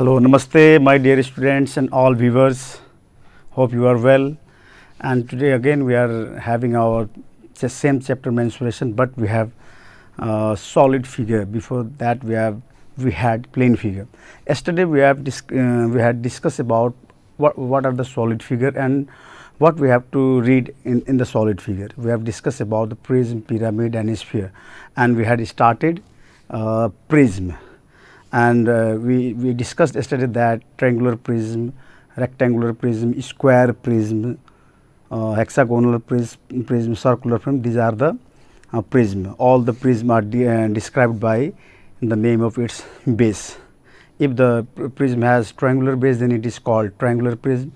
Hello, Namaste, my dear students and all viewers. Hope you are well. And today again we are having our same chapter menstruation, but we have uh, solid figure. Before that, we have we had plain figure. Yesterday we have uh, we had discussed about what what are the solid figure and what we have to read in, in the solid figure. We have discussed about the prism, pyramid and sphere and we had started uh, prism and uh, we, we discussed yesterday that triangular prism, rectangular prism, square prism, uh, hexagonal prism, prism, circular prism, these are the uh, prism. All the prism are de uh, described by the name of its base. If the prism has triangular base, then it is called triangular prism.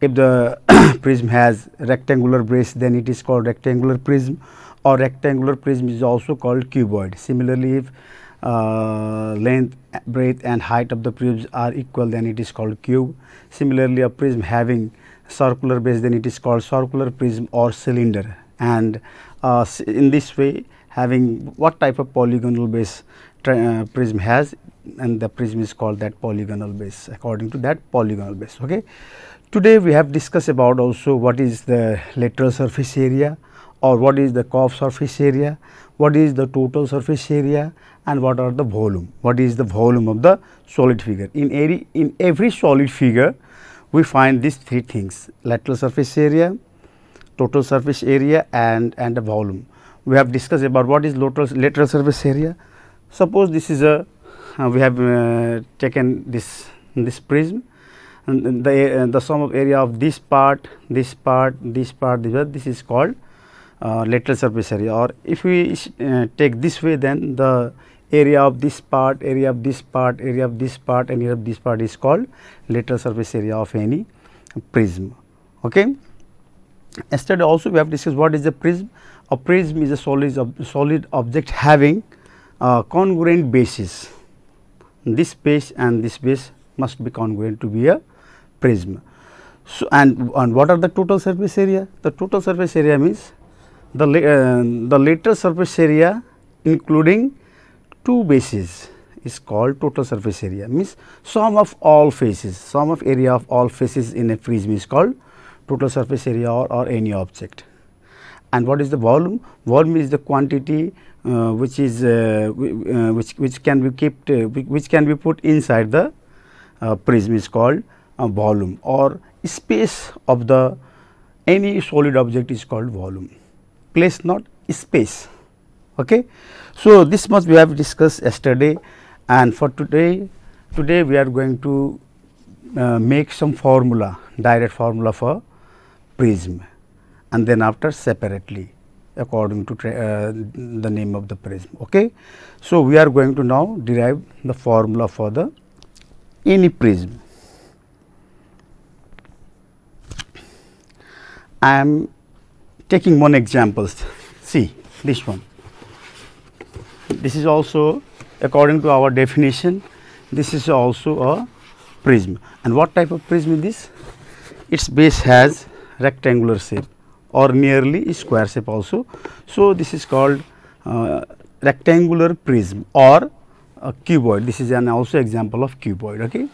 If the prism has rectangular base, then it is called rectangular prism or rectangular prism is also called cuboid. Similarly, if uh, length, breadth and height of the prisms are equal then it is called cube. Similarly, a prism having circular base then it is called circular prism or cylinder and uh, in this way having what type of polygonal base uh, prism has and the prism is called that polygonal base according to that polygonal base. Okay. Today we have discussed about also what is the lateral surface area or what is the curved surface area, what is the total surface area, and what are the volume, what is the volume of the solid figure. In every, in every solid figure, we find these three things lateral surface area, total surface area and, and the volume. We have discussed about what is lateral, lateral surface area. Suppose this is a, uh, we have uh, taken this, this prism and the, uh, the sum of area of this part, this part, this part, this, part, this is called uh, lateral surface area or if we uh, take this way then the area of this part, area of this part, area of this part and area of this part is called lateral surface area of any prism. Okay. Yesterday also we have discussed what is a prism. A prism is a solid, ob solid object having congruent bases. This base and this base must be congruent to be a prism. So, and, and what are the total surface area? The total surface area means the, uh, the lateral surface area including two bases is called total surface area means sum of all faces sum of area of all faces in a prism is called total surface area or, or any object and what is the volume volume is the quantity uh, which is uh, uh which which can be kept uh, which can be put inside the uh, prism is called uh, volume or space of the any solid object is called volume place not space Okay. So, this much we have discussed yesterday and for today, today we are going to uh, make some formula, direct formula for prism and then after separately according to uh, the name of the prism. Okay. So, we are going to now derive the formula for the any prism. I am taking one examples. See this one this is also according to our definition this is also a prism and what type of prism is this its base has rectangular shape or nearly square shape also so this is called uh, rectangular prism or a cuboid this is an also example of cuboid okay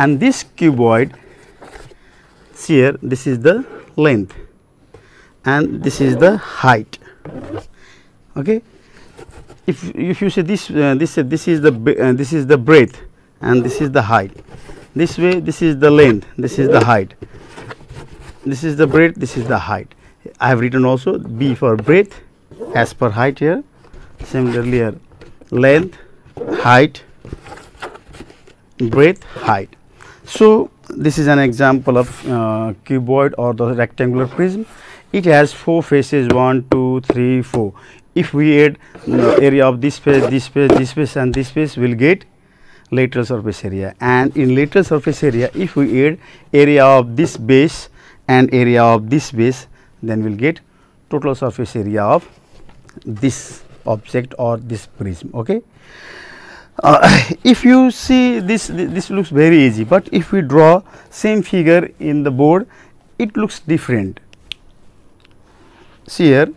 and this cuboid here this is the length and this is the height okay if if you see this uh, this uh, this is the uh, this is the breadth and this is the height this way this is the length this is the height this is the breadth this is the height i have written also b for breadth as per height here similarly here length height breadth height so this is an example of uh, cuboid or the rectangular prism it has four faces 1 2 3 4 if we add uh, area of this space, this space, this space and this space we will get lateral surface area and in lateral surface area if we add area of this base and area of this base then we will get total surface area of this object or this prism. Okay. Uh, if you see this, this looks very easy, but if we draw same figure in the board, it looks different. See here,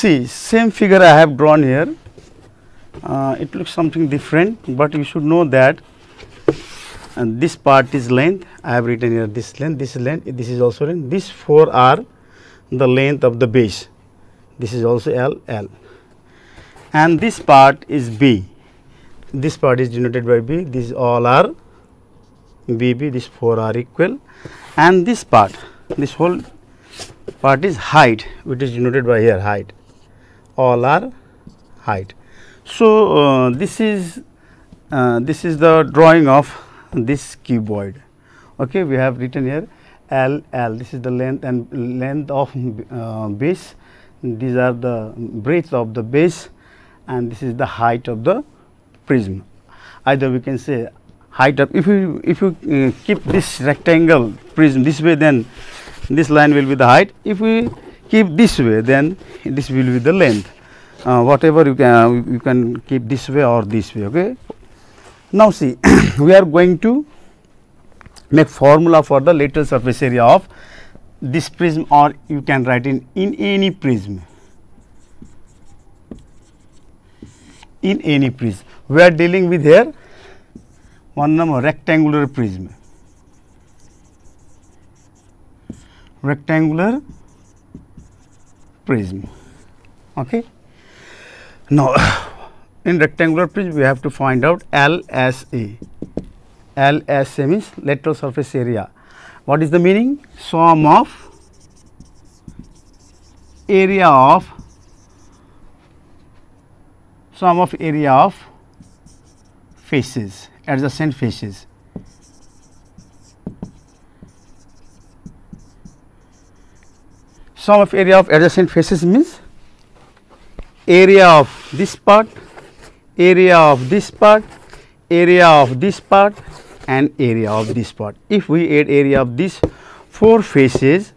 see same figure I have drawn here. Uh, it looks something different, but you should know that and uh, this part is length. I have written here this length, this length, this is also length. These four are the length of the base. This is also L, L. And this part is B. This part is denoted by B. These all are B, B. These four are equal. And this part, this whole part is height, which is denoted by here height all are height. So, uh, this is uh, this is the drawing of this cuboid. Okay, we have written here L L. This is the length and length of uh, base. These are the breadth of the base, and this is the height of the prism. Either we can say height of if you if you uh, keep this rectangle prism this way, then this line will be the height. If we keep this way then this will be the length uh, whatever you can uh, you can keep this way or this way okay now see we are going to make formula for the lateral surface area of this prism or you can write in in any prism in any prism we are dealing with here one number rectangular prism rectangular prism. Okay. Now, in rectangular prism, we have to find out LSA. LSA means lateral surface area. What is the meaning? Sum of area of sum of area of faces, adjacent faces. sum of area of adjacent faces means area of this part area of this part area of this part and area of this part if we add area of these four faces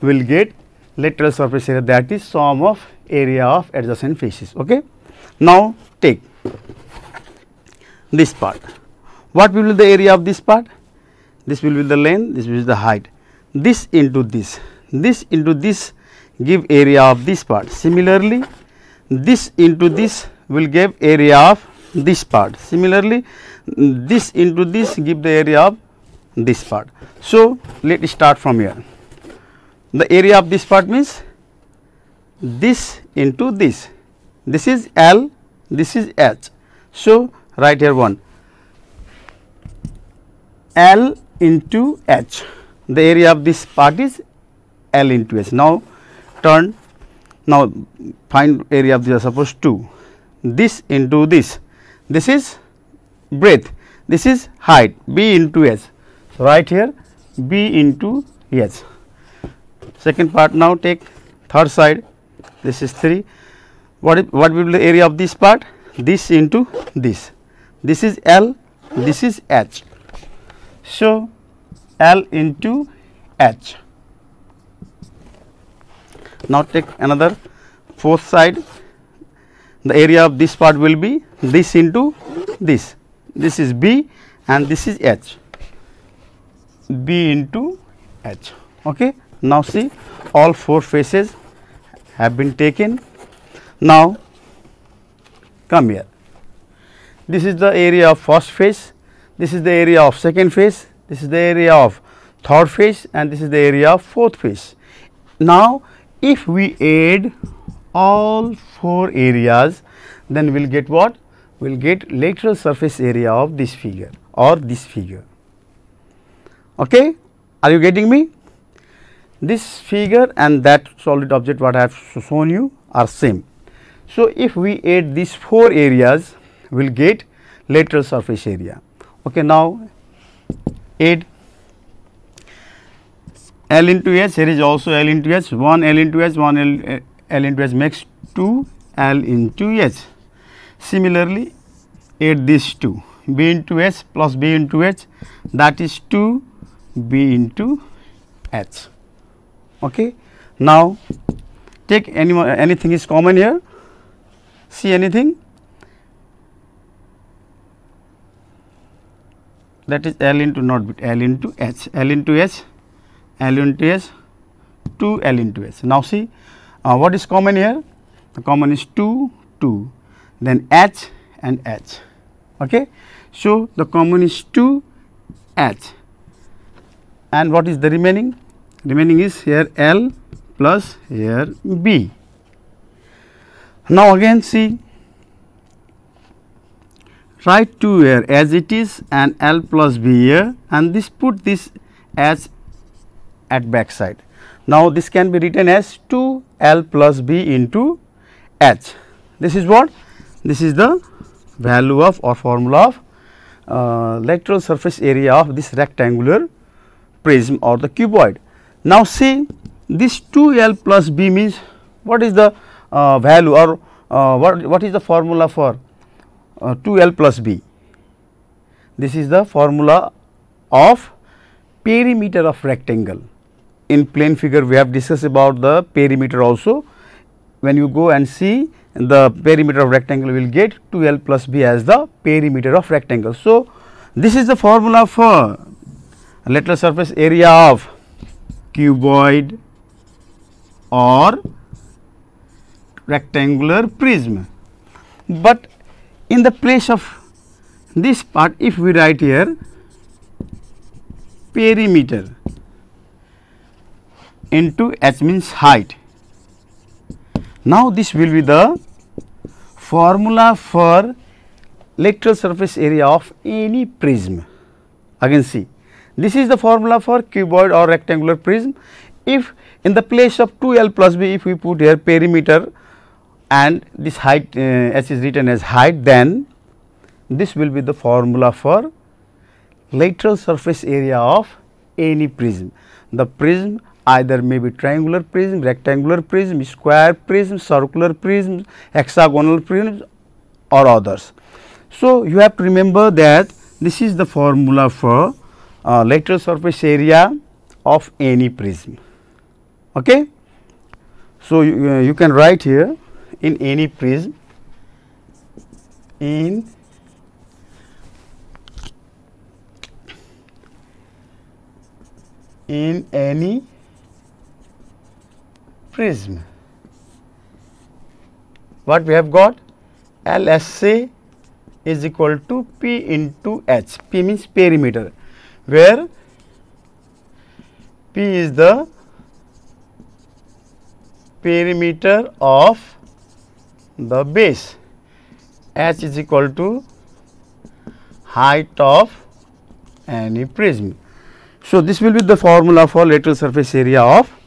we will get lateral surface area that is sum of area of adjacent faces okay now take this part what will be the area of this part this will be the length this will be the height this into this this into this give area of this part. Similarly, this into this will give area of this part. Similarly, this into this give the area of this part. So, let us start from here. The area of this part means this into this. This is L, this is H. So, write here 1 L into H. The area of this part is L into S. Now, turn now find area of the Suppose 2 this into this this is breadth this is height b into S. so right here b into S. second part now take third side this is 3 what is, what will be the area of this part this into this this is l this is h so l into h now take another fourth side the area of this part will be this into this this is b and this is h b into h okay now see all four faces have been taken now come here this is the area of first face this is the area of second face this is the area of third face and this is the area of fourth face now if we add all four areas then we will get what? We will get lateral surface area of this figure or this figure. Okay? Are you getting me? This figure and that solid object what I have shown you are same. So, if we add these four areas we will get lateral surface area. Okay, now add L into H, here is also L into H, 1 L into H, 1 L, L into H makes 2 L into H. Similarly, add this 2, B into H plus B into H, that is 2 B into H. Okay. Now, take any, anything is common here, see anything that is L into not L into H, L into H L into S, 2 L into S. Now, see uh, what is common here? The common is 2, 2, then H and H. Okay? So, the common is 2 H and what is the remaining? Remaining is here L plus here B. Now, again see write 2 here as it is and L plus B here and this put this as at back side. Now, this can be written as 2 L plus B into H. This is what? This is the value of or formula of uh, lateral surface area of this rectangular prism or the cuboid. Now, see this 2 L plus B means what is the uh, value or uh, what, what is the formula for uh, 2 L plus B? This is the formula of perimeter of rectangle in plane figure we have discussed about the perimeter also. When you go and see the perimeter of rectangle will get 2L plus B as the perimeter of rectangle. So, this is the formula for lateral surface area of cuboid or rectangular prism. But in the place of this part if we write here perimeter into h means height. Now, this will be the formula for lateral surface area of any prism. Again see, this is the formula for cuboid or rectangular prism. If in the place of 2 L plus B, if we put here perimeter and this height uh, h is written as height, then this will be the formula for lateral surface area of any prism. The prism either may be triangular prism, rectangular prism, square prism, circular prism, hexagonal prism or others. So, you have to remember that this is the formula for uh, lateral surface area of any prism. Okay? So, you, uh, you can write here in any prism in in any prism. What we have got? LSA is equal to P into H, P means perimeter, where P is the perimeter of the base, H is equal to height of any prism. So, this will be the formula for lateral surface area of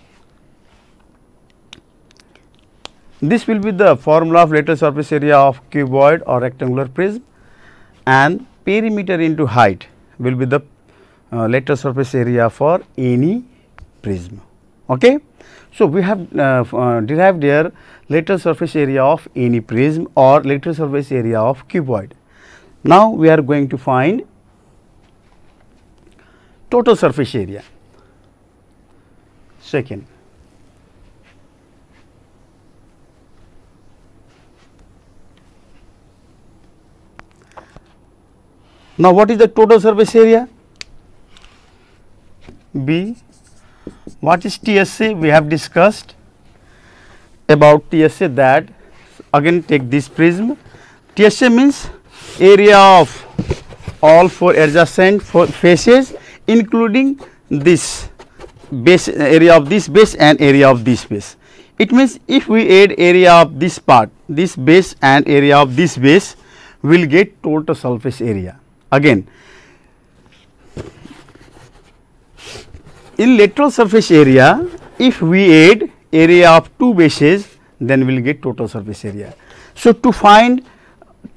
This will be the formula of lateral surface area of cuboid or rectangular prism and perimeter into height will be the uh, lateral surface area for any prism. Okay? So, we have uh, uh, derived here lateral surface area of any prism or lateral surface area of cuboid. Now, we are going to find total surface area. Second, Now, what is the total surface area? B. What is TSA? We have discussed about TSA that again take this prism. TSA means area of all four adjacent four faces including this base area of this base and area of this base. It means if we add area of this part, this base and area of this base, we will get total surface area again. In lateral surface area, if we add area of two bases, then we will get total surface area. So, to find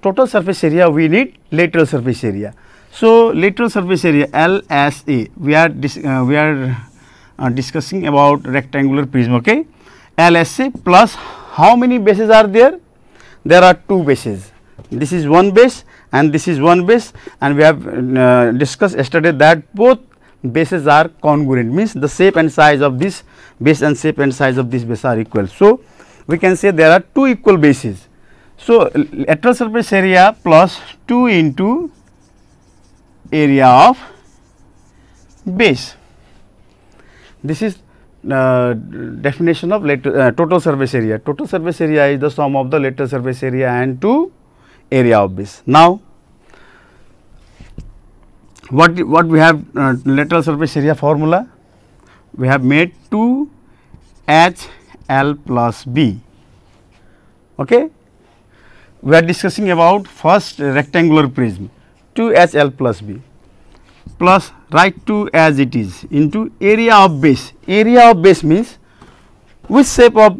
total surface area, we need lateral surface area. So, lateral surface area LSA, we are, uh, we are uh, discussing about rectangular prism, okay. LSA plus how many bases are there? There are two bases. This is one base and this is one base and we have uh, discussed yesterday that both bases are congruent means the shape and size of this base and shape and size of this base are equal. So, we can say there are two equal bases. So, lateral surface area plus 2 into area of base. This is uh, definition of later, uh, total surface area. Total surface area is the sum of the lateral surface area and two area of base. Now, what what we have uh, lateral surface area formula we have made 2 h l plus b okay we are discussing about first rectangular prism 2 h l plus b plus write 2 as it is into area of base area of base means which shape of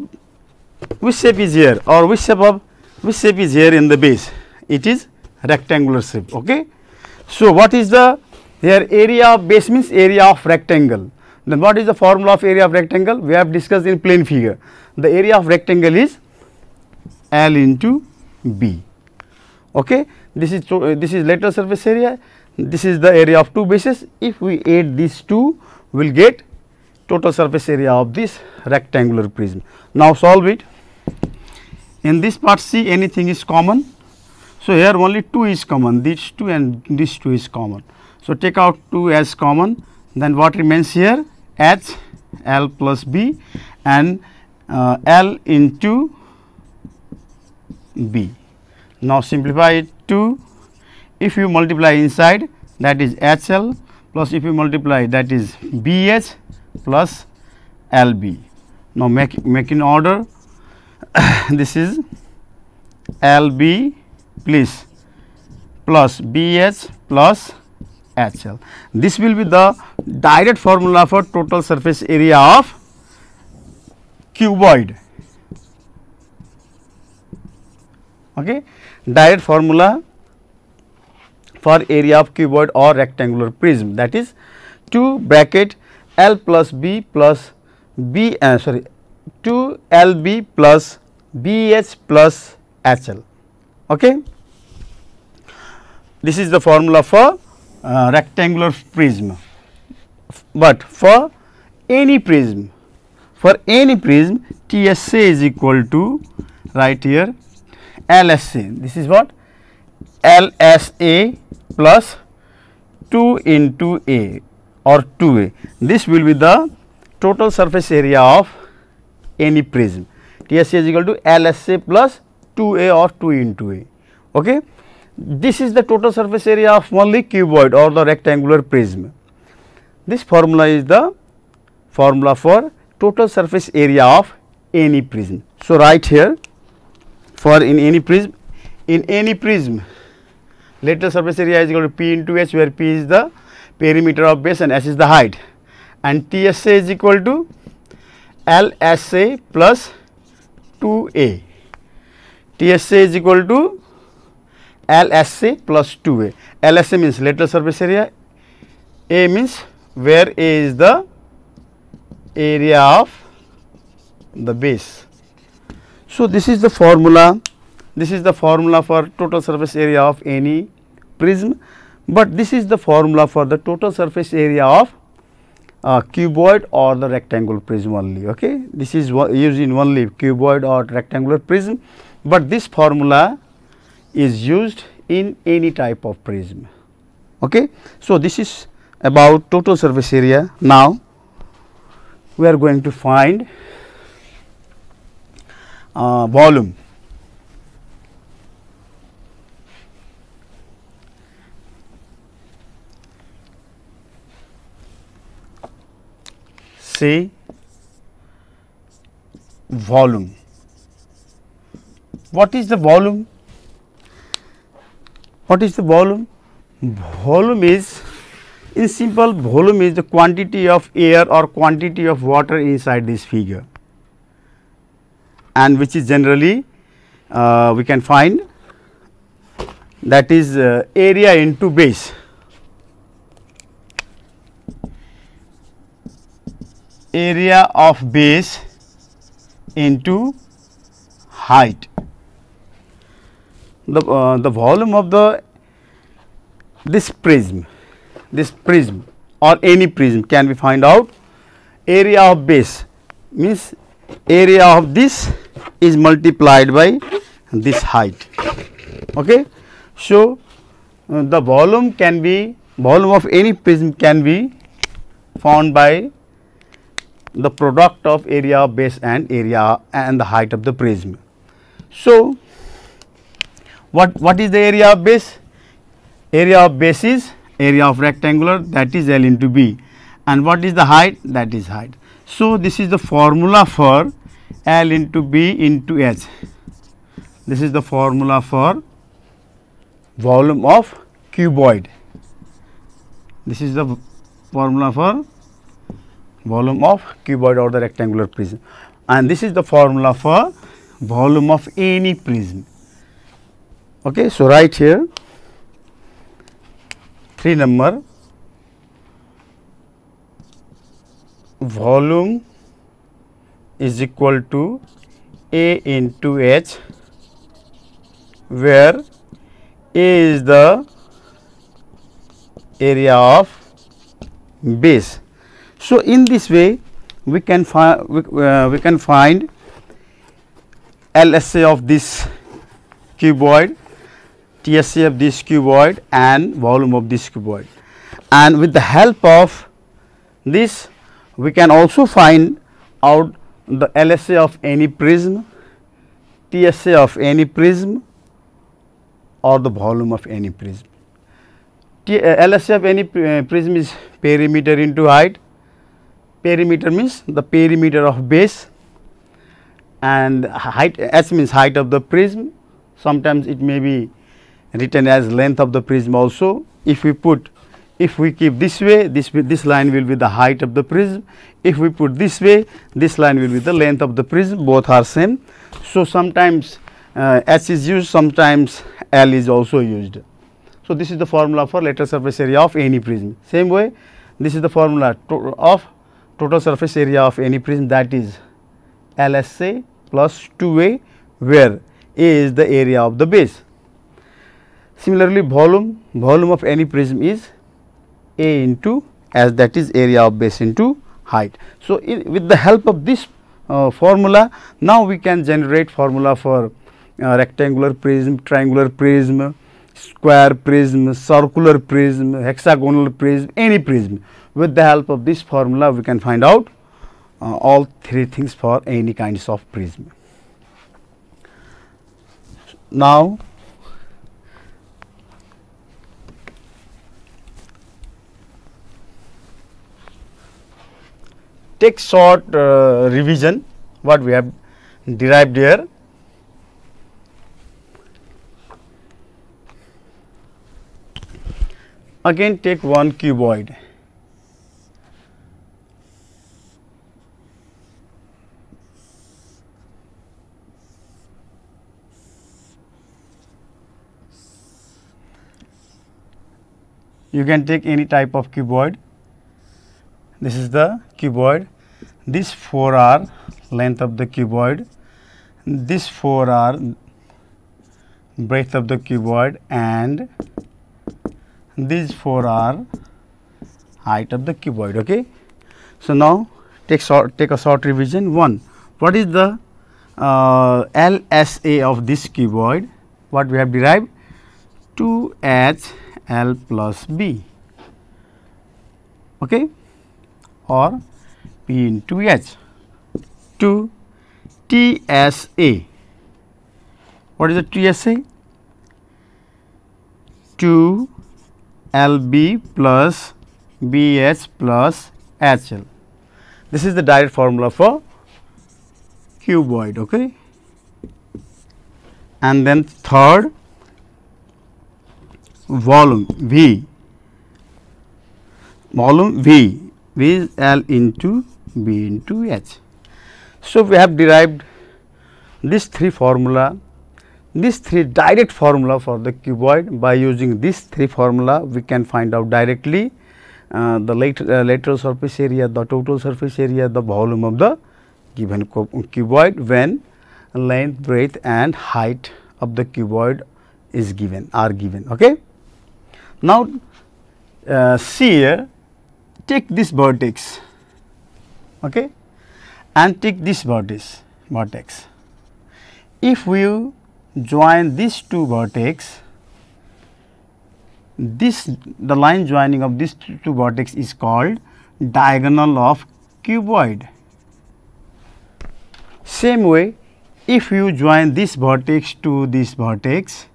which shape is here or which shape of which shape is here in the base it is rectangular shape okay so, what is the here area of base means area of rectangle. Then what is the formula of area of rectangle? We have discussed in plane figure. The area of rectangle is L into B. Okay. This is this is lateral surface area. This is the area of two bases. If we add these two, we will get total surface area of this rectangular prism. Now solve it. In this part C, anything is common. So, here only 2 is common, these 2 and this 2 is common. So, take out 2 as common, then what remains here? H L plus B and uh, L into B. Now, simplify it to if you multiply inside that is H L plus if you multiply that is B H plus L B. Now, make, make in order this is L B please plus BH plus HL. This will be the direct formula for total surface area of cuboid. Okay. Direct formula for area of cuboid or rectangular prism that is 2 bracket L plus B plus B uh, sorry 2 LB plus BH plus HL. Okay. This is the formula for uh, rectangular prism, but for any prism, for any prism TSA is equal to right here LSA. This is what LSA plus 2 into A or 2A. This will be the total surface area of any prism. TSA is equal to LSA plus 2a or 2 into a. Okay? This is the total surface area of only cuboid or the rectangular prism. This formula is the formula for total surface area of any prism. So, right here for in any prism, in any prism lateral surface area is equal to P into H where P is the perimeter of base and s is the height and TSA is equal to LSA plus 2A. TSA is equal to LSA plus 2A. LSA means lateral surface area, A means where A is the area of the base. So, this is the formula, this is the formula for total surface area of any prism, but this is the formula for the total surface area of a cuboid or the rectangular prism only. Okay? This is used in only cuboid or rectangular prism but this formula is used in any type of prism. Okay. So, this is about total surface area. Now, we are going to find uh, volume. Say volume what is the volume? What is the volume? Volume is in simple volume is the quantity of air or quantity of water inside this figure and which is generally uh, we can find that is uh, area into base. area of base into height the, uh, the volume of the this prism, this prism or any prism can be find out area of base means area of this is multiplied by this height. Okay. So, uh, the volume can be volume of any prism can be found by the product of area of base and area and the height of the prism. So, what, what is the area of base? Area of base is area of rectangular that is L into B and what is the height? That is height. So, this is the formula for L into B into H. This is the formula for volume of cuboid. This is the formula for volume of cuboid or the rectangular prism and this is the formula for volume of any prism okay so right here 3 number volume is equal to A into H where A is the area of base. So, in this way we can find we, uh, we can find LSA of this cuboid TSA of this cuboid and volume of this cuboid. And with the help of this we can also find out the LSA of any prism, TSA of any prism or the volume of any prism. T uh, LSA of any uh, prism is perimeter into height, perimeter means the perimeter of base and height S means height of the prism, sometimes it may be written as length of the prism also. If we put, if we keep this way, this, this line will be the height of the prism. If we put this way, this line will be the length of the prism, both are same. So, sometimes uh, H is used, sometimes L is also used. So, this is the formula for lateral surface area of any prism. Same way, this is the formula to of total surface area of any prism that is LSA plus 2A where A is the area of the base. Similarly, volume, volume of any prism is A into as that is area of base into height. So, in, with the help of this uh, formula, now we can generate formula for uh, rectangular prism, triangular prism, square prism, circular prism, hexagonal prism, any prism. With the help of this formula, we can find out uh, all three things for any kinds of prism. Now, take short uh, revision what we have derived here. Again take one cuboid. You can take any type of cuboid this is the cuboid these four are length of the cuboid these four are breadth of the cuboid and these four are height of the cuboid okay so now take short take a short revision one what is the uh, lsa of this cuboid what we have derived 2h l plus b okay or P into H to TSA. What is the TSA? To LB plus BH plus HL. This is the direct formula for cuboid, okay. And then third volume V, volume V V is L into B into H. So, we have derived these three formula, these three direct formula for the cuboid by using these three formula we can find out directly uh, the later, uh, lateral surface area, the total surface area, the volume of the given cuboid when length, breadth and height of the cuboid is given are given. Okay. Now, uh, see here take this vertex okay, and take this vertex, vertex. If we join these two vertex, this the line joining of these two vertex is called diagonal of cuboid. Same way, if you join this vertex to this vertex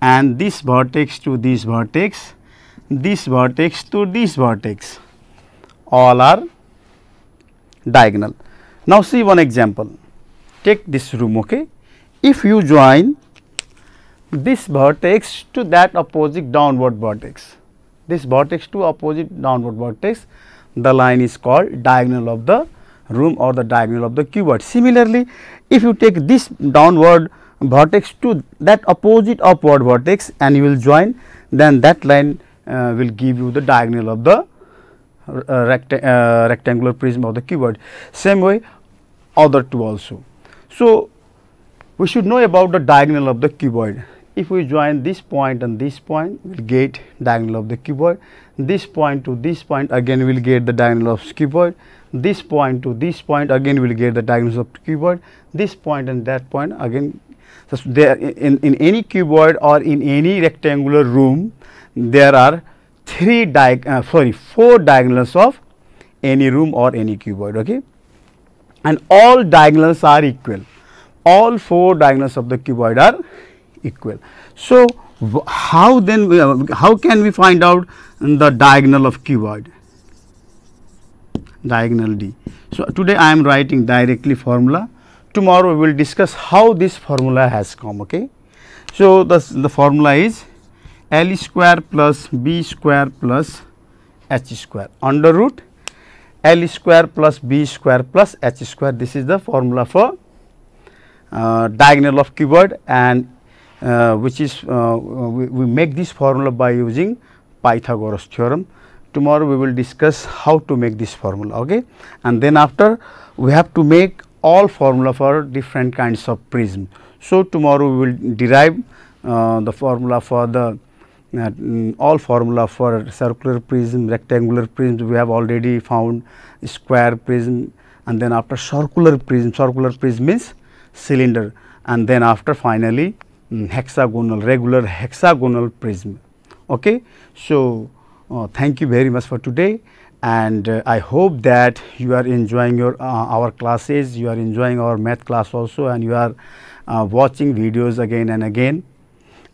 and this vertex to this vertex, this vertex to this vertex all are diagonal. Now see one example take this room okay if you join this vertex to that opposite downward vertex this vertex to opposite downward vertex the line is called diagonal of the room or the diagonal of the cuboid. Similarly, if you take this downward vertex to that opposite upward vertex and you will join then that line uh, will give you the diagonal of the uh, uh, rectangular prism of the keyword. Same way other two also. So, we should know about the diagonal of the cuboid. If we join this point and this point, we will get diagonal of the cuboid. This point to this point again we will get the diagonal of cuboid. This point to this point again we will get the diagonal of cuboid. This point and that point again. So, there in, in any cuboid or in any rectangular room, there are three diag uh, sorry four diagonals of any room or any cuboid okay and all diagonals are equal all four diagonals of the cuboid are equal so how then we, uh, how can we find out the diagonal of cuboid diagonal d so today i am writing directly formula tomorrow we will discuss how this formula has come okay so the the formula is L square plus B square plus H square under root L square plus B square plus H square this is the formula for uh, diagonal of cuboid and uh, which is uh, we, we, make this formula by using Pythagoras theorem. Tomorrow we will discuss how to make this formula okay and then after we have to make all formula for different kinds of prism. So, tomorrow we will derive uh, the formula for the uh, all formula for circular prism, rectangular prism, we have already found square prism and then after circular prism, circular prism means cylinder and then after finally um, hexagonal, regular hexagonal prism. Okay? So, uh, thank you very much for today and uh, I hope that you are enjoying your uh, our classes, you are enjoying our math class also and you are uh, watching videos again and again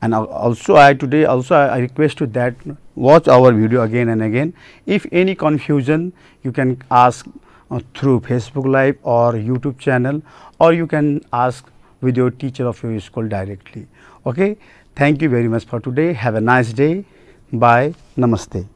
and also I today also I request to that watch our video again and again. If any confusion you can ask uh, through Facebook live or YouTube channel or you can ask with your teacher of your school directly. Okay. Thank you very much for today. Have a nice day. Bye. Namaste.